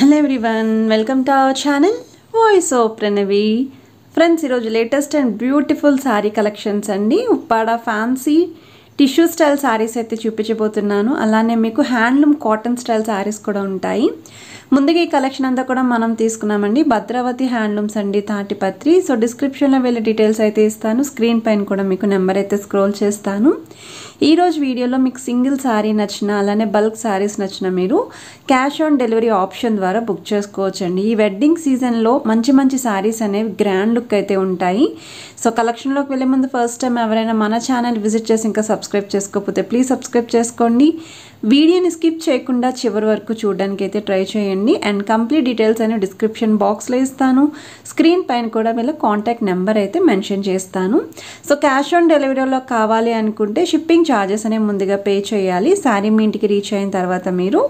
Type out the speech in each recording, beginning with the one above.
hello everyone welcome to our channel voice of Pranavi friends ఈరోజు latest and beautiful saree collections అండి Uppada fancy tissue style sarees అయితే చూపించబోతున్నాను అలానే మీకు హ్యాండ్లూమ్ కాటన్ స్టైల్ శారీస్ కూడా ఉంటాయి ముందుగా ఈ కలెక్షన్ అంతా కూడా మనం తీసుకున్నామండి భద్రావతి హ్యాండ్లూమ్స్ అండి తాటిపత్రి సో డిస్క్రిప్షన్లో వెళ్ళి డీటెయిల్స్ అయితే ఇస్తాను స్క్రీన్ పైన కూడా మీకు నెంబర్ అయితే స్క్రోల్ చేస్తాను ఈరోజు వీడియోలో మీకు సింగిల్ శారీ నచ్చిన అలానే బల్క్ శారీస్ నచ్చిన మీరు క్యాష్ ఆన్ డెలివరీ ఆప్షన్ ద్వారా బుక్ చేసుకోవచ్చండి ఈ వెడ్డింగ్ సీజన్లో మంచి మంచి శారీస్ అనేవి గ్రాండ్ లుక్ అయితే ఉంటాయి సో కలెక్షన్లోకి వెళ్ళే ముందు ఫస్ట్ టైం ఎవరైనా మన ఛానల్ విజిట్ చేసి ఇంకా సబ్స్క్రైబ్ చేసుకోకపోతే ప్లీజ్ సబ్స్క్రైబ్ చేసుకోండి వీడియోని స్కిప్ చేయకుండా చివరి వరకు చూడడానికి అయితే ట్రై చేయండి అండ్ కంప్లీట్ డీటెయిల్స్ అని డిస్క్రిప్షన్ బాక్స్లో ఇస్తాను స్క్రీన్ పైన కూడా మీరు కాంటాక్ట్ నెంబర్ అయితే మెన్షన్ చేస్తాను సో క్యాష్ ఆన్ డెలివరీలో కావాలి అనుకుంటే షిప్పింగ్ ఛార్జెస్ అనేవి ముందుగా పే చేయాలి శారీ మీ ఇంటికి రీచ్ అయిన తర్వాత మీరు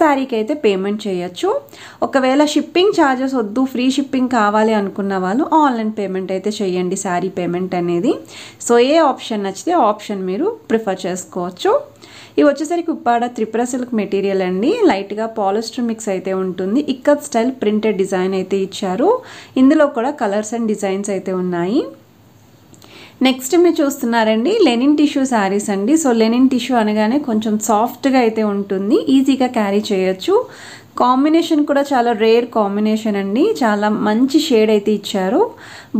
శారీకి అయితే పేమెంట్ చేయొచ్చు ఒకవేళ షిప్పింగ్ ఛార్జెస్ వద్దు ఫ్రీ షిప్పింగ్ కావాలి అనుకున్న వాళ్ళు ఆన్లైన్ పేమెంట్ అయితే చేయండి శారీ పేమెంట్ అనేది సో ఏ ఆప్షన్ నచ్చితే ఆప్షన్ మీరు ప్రిఫర్ చేసుకోవచ్చు ఇవి వచ్చేసరికి ఉప్పాడ త్రిపుర సిల్క్ మెటీరియల్ అండి లైట్గా పాలిస్టర్ మిక్స్ అయితే ఉంటుంది ఇక్కత్ స్టైల్ ప్రింటెడ్ డిజైన్ అయితే ఇచ్చారు ఇందులో కూడా కలర్స్ అండ్ డిజైన్స్ అయితే ఉన్నాయి నెక్స్ట్ మీరు చూస్తున్నారండి లెనిన్ టిష్యూ శారీస్ అండి సో లెనిన్ టిష్యూ అనగానే కొంచెం సాఫ్ట్గా అయితే ఉంటుంది ఈజీగా క్యారీ చేయొచ్చు కాంబినేషన్ కూడా చాలా రేర్ కాంబినేషన్ అండి చాలా మంచి షేడ్ అయితే ఇచ్చారు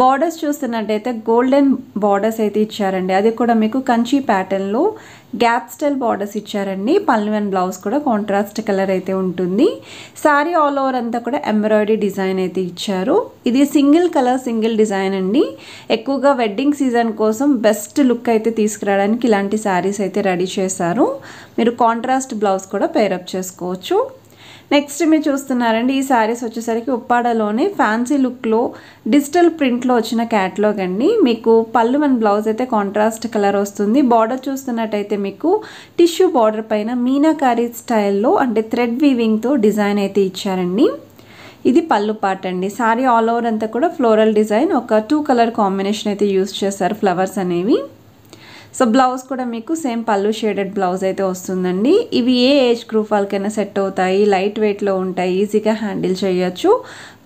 బార్డర్స్ చూస్తున్నట్టయితే గోల్డెన్ బార్డర్స్ అయితే ఇచ్చారండి అది కూడా మీకు కంచి ప్యాటర్న్లో గ్యాప్ స్టైల్ బార్డర్స్ ఇచ్చారండి పళ్ళు అండ్ బ్లౌజ్ కూడా కాంట్రాస్ట్ కలర్ అయితే ఉంటుంది శారీ ఆల్ ఓవర్ అంతా కూడా ఎంబ్రాయిడరీ డిజైన్ అయితే ఇచ్చారు ఇది సింగిల్ కలర్ సింగిల్ డిజైన్ అండి ఎక్కువగా వెడ్డింగ్ సీజన్ కోసం బెస్ట్ లుక్ అయితే తీసుకురావడానికి ఇలాంటి శారీస్ అయితే రెడీ చేశారు మీరు కాంట్రాస్ట్ బ్లౌజ్ కూడా పేరప్ చేసుకోవచ్చు నెక్స్ట్ మీరు చూస్తున్నారండి ఈ శారీస్ వచ్చేసరికి ఉప్పాడలోనే ఫ్యాన్సీ లుక్లో డిజిటల్ ప్రింట్లో వచ్చిన క్యాట్లాగ్ అండి మీకు పళ్ళు అండ్ బ్లౌజ్ అయితే కాంట్రాస్ట్ కలర్ వస్తుంది బార్డర్ చూస్తున్నట్టయితే మీకు టిష్యూ బార్డర్ పైన మీనాకారీ స్టైల్లో అంటే థ్రెడ్ వీవింగ్తో డిజైన్ అయితే ఇచ్చారండి ఇది పళ్ళు పార్ట్ అండి సారీ ఆల్ ఓవర్ అంతా కూడా ఫ్లోరల్ డిజైన్ ఒక టూ కలర్ కాంబినేషన్ అయితే యూస్ చేస్తారు ఫ్లవర్స్ అనేవి సో బ్లౌజ్ కూడా మీకు సేమ్ పళ్ళు షేడెడ్ బ్లౌజ్ అయితే వస్తుందండి ఇవి ఏ ఏజ్ గ్రూప్ వాళ్ళకైనా సెట్ అవుతాయి లైట్ వెయిట్లో ఉంటాయి ఈజీగా హ్యాండిల్ చేయొచ్చు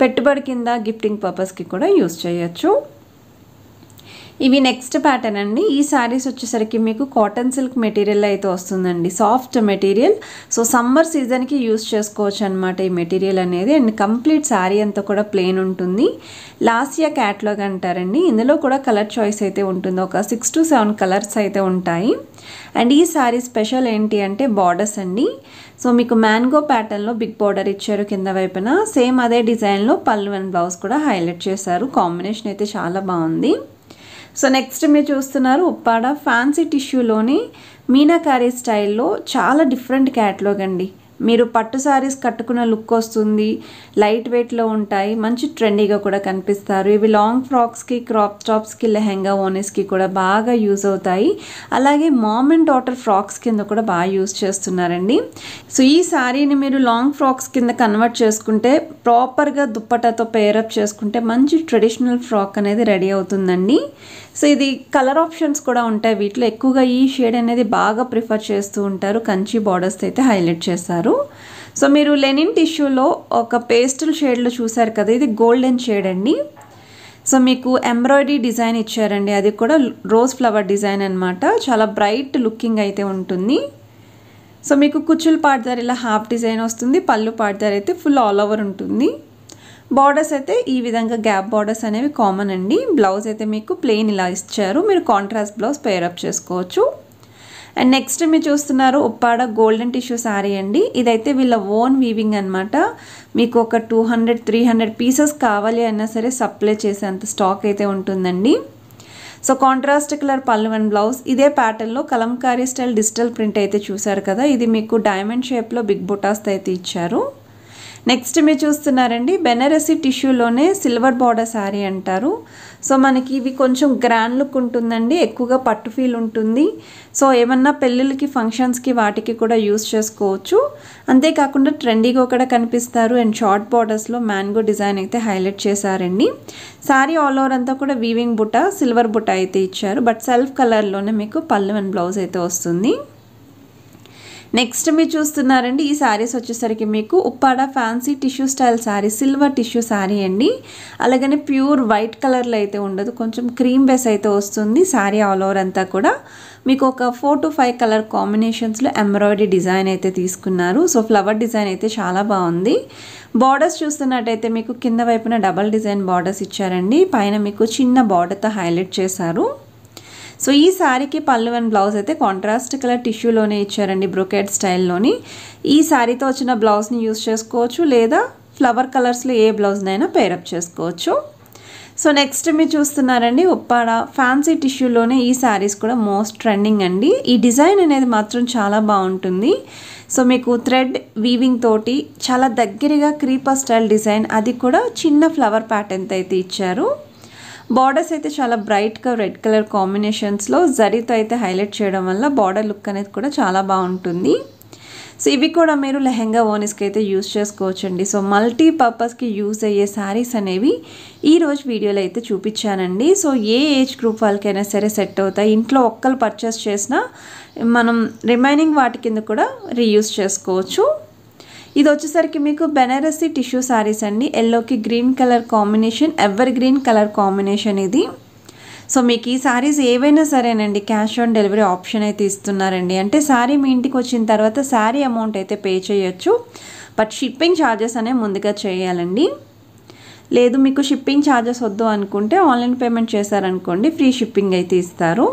పెట్టుబడి కింద గిఫ్టింగ్ పర్పస్కి కూడా యూస్ చేయొచ్చు ఇవి నెక్స్ట్ ప్యాటర్న్ అండి ఈ శారీస్ వచ్చేసరికి మీకు కాటన్ సిల్క్ మెటీరియల్ అయితే వస్తుందండి సాఫ్ట్ మెటీరియల్ సో సమ్మర్ సీజన్కి యూస్ చేసుకోవచ్చు అనమాట ఈ మెటీరియల్ అనేది అండ్ కంప్లీట్ శారీ అంతా కూడా ప్లెయిన్ ఉంటుంది ఇయర్ క్యాట్లాగ్ అంటారండి ఇందులో కూడా కలర్ చాయిస్ అయితే ఉంటుంది ఒక సిక్స్ టు సెవెన్ కలర్స్ అయితే ఉంటాయి అండ్ ఈ శారీ స్పెషల్ ఏంటి అంటే బార్డర్స్ అండి సో మీకు మ్యాంగో ప్యాటర్న్లో బిగ్ బార్డర్ ఇచ్చారు కింద వైపున సేమ్ అదే డిజైన్లో పళ్ళు అండ్ బ్లౌజ్ కూడా హైలైట్ చేశారు కాంబినేషన్ అయితే చాలా బాగుంది సో నెక్స్ట్ మీరు చూస్తున్నారు ఉప్పాడ ఫ్యాన్సీ టిష్యూలోని మీనాకారీ స్టైల్లో చాలా డిఫరెంట్ క్యాటలాగ్ అండి మీరు పట్టు శారీస్ కట్టుకున్న లుక్ వస్తుంది లైట్ వెయిట్లో ఉంటాయి మంచి ట్రెండీగా కూడా కనిపిస్తారు ఇవి లాంగ్ ఫ్రాక్స్కి క్రాప్ టాప్స్కి లెహెంగా ఓనెస్కి కూడా బాగా యూజ్ అవుతాయి అలాగే మామ్ అండ్ డాటర్ ఫ్రాక్స్ కింద కూడా బాగా యూజ్ చేస్తున్నారండి సో ఈ శారీని మీరు లాంగ్ ఫ్రాక్స్ కింద కన్వర్ట్ చేసుకుంటే ప్రాపర్గా దుప్పటతో పేరప్ చేసుకుంటే మంచి ట్రెడిషనల్ ఫ్రాక్ అనేది రెడీ అవుతుందండి సో ఇది కలర్ ఆప్షన్స్ కూడా ఉంటాయి వీటిలో ఎక్కువగా ఈ షేడ్ అనేది బాగా ప్రిఫర్ చేస్తూ ఉంటారు కంచి బార్డర్స్ అయితే హైలైట్ చేస్తారు ఇస్తున్నారు సో మీరు లెనిన్ టిష్యూలో ఒక పేస్టల్ షేడ్లో చూసారు కదా ఇది గోల్డెన్ షేడ్ అండి సో మీకు ఎంబ్రాయిడరీ డిజైన్ ఇచ్చారండి అది కూడా రోజ్ ఫ్లవర్ డిజైన్ అనమాట చాలా బ్రైట్ లుకింగ్ అయితే ఉంటుంది సో మీకు కుచ్చులు పాడతారు ఇలా హాఫ్ డిజైన్ వస్తుంది పళ్ళు పాడతారు అయితే ఫుల్ ఆల్ ఓవర్ ఉంటుంది బార్డర్స్ అయితే ఈ విధంగా గ్యాప్ బార్డర్స్ అనేవి కామన్ అండి బ్లౌజ్ అయితే మీకు ప్లెయిన్ ఇలా ఇచ్చారు మీరు కాంట్రాస్ట్ బ్లౌజ్ పేరప్ చేసుకోవచ్చు అండ్ నెక్స్ట్ మీరు చూస్తున్నారు ఉప్పాడ గోల్డెన్ టిష్యూ శారీ అండి ఇదైతే వీళ్ళ ఓన్ వీవింగ్ అనమాట మీకు ఒక two hundred three hundred pieces కావాలి అయినా సరే సప్లై చేసేంత స్టాక్ అయితే ఉంటుందండి సో కాంట్రాస్ట్ కలర్ పళ్ళు అండ్ బ్లౌజ్ ఇదే ప్యాటర్న్లో కలంకారీ స్టైల్ డిజిటల్ ప్రింట్ అయితే చూశారు కదా ఇది మీకు డైమండ్ షేప్లో బిగ్ బుటాస్ అయితే ఇచ్చారు నెక్స్ట్ మీరు చూస్తున్నారండి బెనరసి టిష్యూలోనే సిల్వర్ బార్డర్ శారీ అంటారు సో మనకి ఇవి కొంచెం గ్రాండ్ లుక్ ఉంటుందండి ఎక్కువగా పట్టు ఫీల్ ఉంటుంది సో ఏమన్నా పెళ్ళిళ్ళకి ఫంక్షన్స్కి వాటికి కూడా యూస్ చేసుకోవచ్చు అంతేకాకుండా ట్రెండీగా కూడా కనిపిస్తారు అండ్ షార్ట్ బార్డర్స్లో మ్యాంగో డిజైన్ అయితే హైలైట్ చేశారండి శారీ ఆల్ ఓవర్ అంతా కూడా వీవింగ్ బుట్ట సిల్వర్ బుట్ట అయితే ఇచ్చారు బట్ సెల్ఫ్ కలర్లోనే మీకు పళ్ళు అండ్ బ్లౌజ్ అయితే వస్తుంది నెక్స్ట్ మీరు చూస్తున్నారండి ఈ శారీస్ వచ్చేసరికి మీకు Uppada fancy tissue style sari silver tissue sari అండి అలాగనే ప్యూర్ వైట్ కలర్లో అయితే ఉండదు కొంచెం క్రీమ్ బేస్ అయితే వస్తుంది శారీ ఆల్ ఓవర్ అంతా కూడా మీకు ఒక ఫోర్ టు ఫైవ్ కలర్ కాంబినేషన్స్లో ఎంబ్రాయిడరీ డిజైన్ అయితే తీసుకున్నారు సో ఫ్లవర్ డిజైన్ అయితే చాలా బాగుంది బార్డర్స్ చూస్తున్నట్టయితే మీకు కింద వైపున డబల్ డిజైన్ బార్డర్స్ ఇచ్చారండి పైన మీకు చిన్న బార్డర్తో హైలైట్ చేశారు సో ఈ శారీకి పళ్ళు అండ్ బ్లౌజ్ అయితే కాంట్రాస్ట్ కలర్ టిష్యూలోనే ఇచ్చారండి బ్రొకెట్ స్టైల్లోని ఈ శారీతో వచ్చిన బ్లౌజ్ని యూస్ చేసుకోవచ్చు లేదా ఫ్లవర్ కలర్స్లో ఏ బ్లౌజ్నైనా పేరప్ చేసుకోవచ్చు సో నెక్స్ట్ మీరు చూస్తున్నారండి ఉప్పాడ ఫ్యాన్సీ టిష్యూలోనే ఈ శారీస్ కూడా మోస్ట్ ట్రెండింగ్ అండి ఈ డిజైన్ అనేది మాత్రం చాలా బాగుంటుంది సో మీకు థ్రెడ్ వీవింగ్ తోటి చాలా దగ్గరగా క్రీపర్ స్టైల్ డిజైన్ అది కూడా చిన్న ఫ్లవర్ ప్యాటర్న్తో అయితే ఇచ్చారు బార్డర్స్ అయితే చాలా బ్రైట్గా రెడ్ కలర్ కాంబినేషన్స్లో జరితో అయితే హైలైట్ చేయడం వల్ల బార్డర్ లుక్ అనేది కూడా చాలా బాగుంటుంది సో ఇవి కూడా మీరు లెహెంగా ఓనిస్కి అయితే యూస్ చేసుకోవచ్చండి సో మల్టీ పర్పస్కి యూస్ అయ్యే శారీస్ అనేవి ఈరోజు వీడియోలో అయితే చూపించానండి సో ఏ ఏజ్ గ్రూప్ వాళ్ళకైనా సరే సెట్ అవుతాయి ఇంట్లో ఒక్కరు పర్చేస్ చేసినా మనం రిమైనింగ్ వాటి కింద కూడా రీయూస్ చేసుకోవచ్చు ఇది వచ్చేసరికి మీకు బెనారసి టిష్యూ శారీస్ అండి ఎల్లోకి green colour combination evergreen colour combination ఇది సో మీకు ఈ శారీస్ ఏవైనా సరేనండి క్యాష్ ఆన్ డెలివరీ ఆప్షన్ అయితే ఇస్తున్నారండి అంటే శారీ మీ ఇంటికి వచ్చిన తర్వాత శారీ అమౌంట్ అయితే పే చేయొచ్చు బట్ షిప్పింగ్ ఛార్జెస్ అనేవి ముందుగా చేయాలండి లేదు మీకు షిప్పింగ్ ఛార్జెస్ వద్దు అనుకుంటే ఆన్లైన్ పేమెంట్ చేశారనుకోండి ఫ్రీ షిప్పింగ్ అయితే ఇస్తారు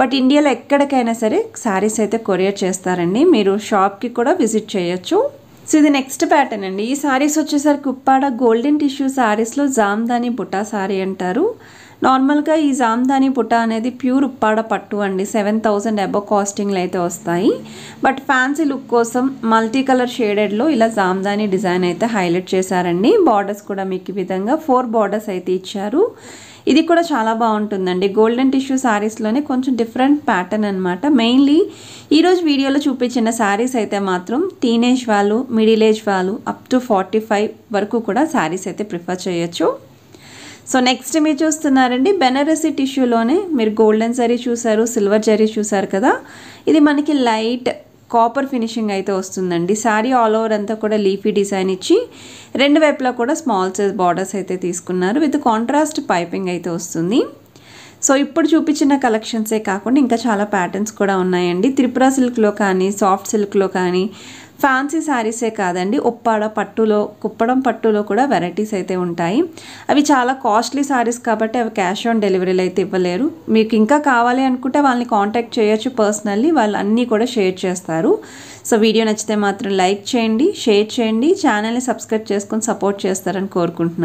బట్ ఇండియాలో ఎక్కడికైనా సరే శారీస్ అయితే కొరియర్ చేస్తారండి మీరు షాప్కి కూడా విజిట్ చేయొచ్చు సో ఇది నెక్స్ట్ ప్యాటర్న్ అండి ఈ శారీస్ వచ్చేసరికి ఉప్పాడ గోల్డెన్ టిష్యూ శారీస్లో జామ్దాని బుట్టా శారీ అంటారు నార్మల్గా ఈ జామ్దాని పుట అనేది ప్యూర్ ఉప్పాడ పట్టు అండి సెవెన్ థౌజండ్ అబో కాస్టింగ్లు అయితే వస్తాయి బట్ ఫ్యాన్సీ లుక్ కోసం మల్టీ కలర్ షేడెడ్లో ఇలా జామ్దాని డిజైన్ అయితే హైలైట్ చేశారండి బార్డర్స్ కూడా మీకు ఈ విధంగా ఫోర్ బార్డర్స్ అయితే ఇచ్చారు ఇది కూడా చాలా బాగుంటుందండి గోల్డెన్ టిష్యూ శారీస్లోనే కొంచెం డిఫరెంట్ ప్యాటర్న్ అనమాట మెయిన్లీ ఈరోజు వీడియోలో చూపించిన శారీస్ అయితే మాత్రం టీనేజ్ వాళ్ళు మిడిల్ ఏజ్ వాళ్ళు అప్ టు ఫార్టీ ఫైవ్ వరకు కూడా శారీస్ అయితే ప్రిఫర్ చేయొచ్చు సో నెక్స్ట్ మీరు చూస్తున్నారండి బెనారసీ టిష్యూలోనే మీరు గోల్డెన్ జరీ చూసారు సిల్వర్ జరీ చూసారు కదా ఇది మనకి లైట్ కాపర్ ఫినిషింగ్ అయితే వస్తుందండి శారీ ఆల్ ఓవర్ అంతా కూడా లీఫీ డిజైన్ ఇచ్చి రెండు వైపులా కూడా స్మాల్ సైజ్ బార్డర్స్ అయితే తీసుకున్నారు విత్ కాంట్రాస్ట్ పైపింగ్ అయితే వస్తుంది సో ఇప్పుడు చూపించిన కలెక్షన్సే కాకుండా ఇంకా చాలా ప్యాటర్న్స్ కూడా ఉన్నాయండి త్రిపుర సిల్క్లో కానీ సాఫ్ట్ సిల్క్లో కానీ ఫ్యాన్సీ శారీసే కాదండి ఉప్పాడ పట్టులో కుప్పడం పట్టులో కూడా వెరైటీస్ అయితే ఉంటాయి అవి చాలా కాస్ట్లీ శారీస్ కాబట్టి అవి క్యాష్ ఆన్ డెలివరీలు అయితే ఇవ్వలేరు మీకు ఇంకా కావాలి అనుకుంటే వాళ్ళని కాంటాక్ట్ చేయొచ్చు పర్సనల్లీ వాళ్ళు అన్నీ కూడా షేర్ చేస్తారు సో వీడియో నచ్చితే మాత్రం లైక్ చేయండి షేర్ చేయండి ఛానల్ని సబ్స్క్రైబ్ చేసుకొని సపోర్ట్ చేస్తారని కోరుకుంటున్నాను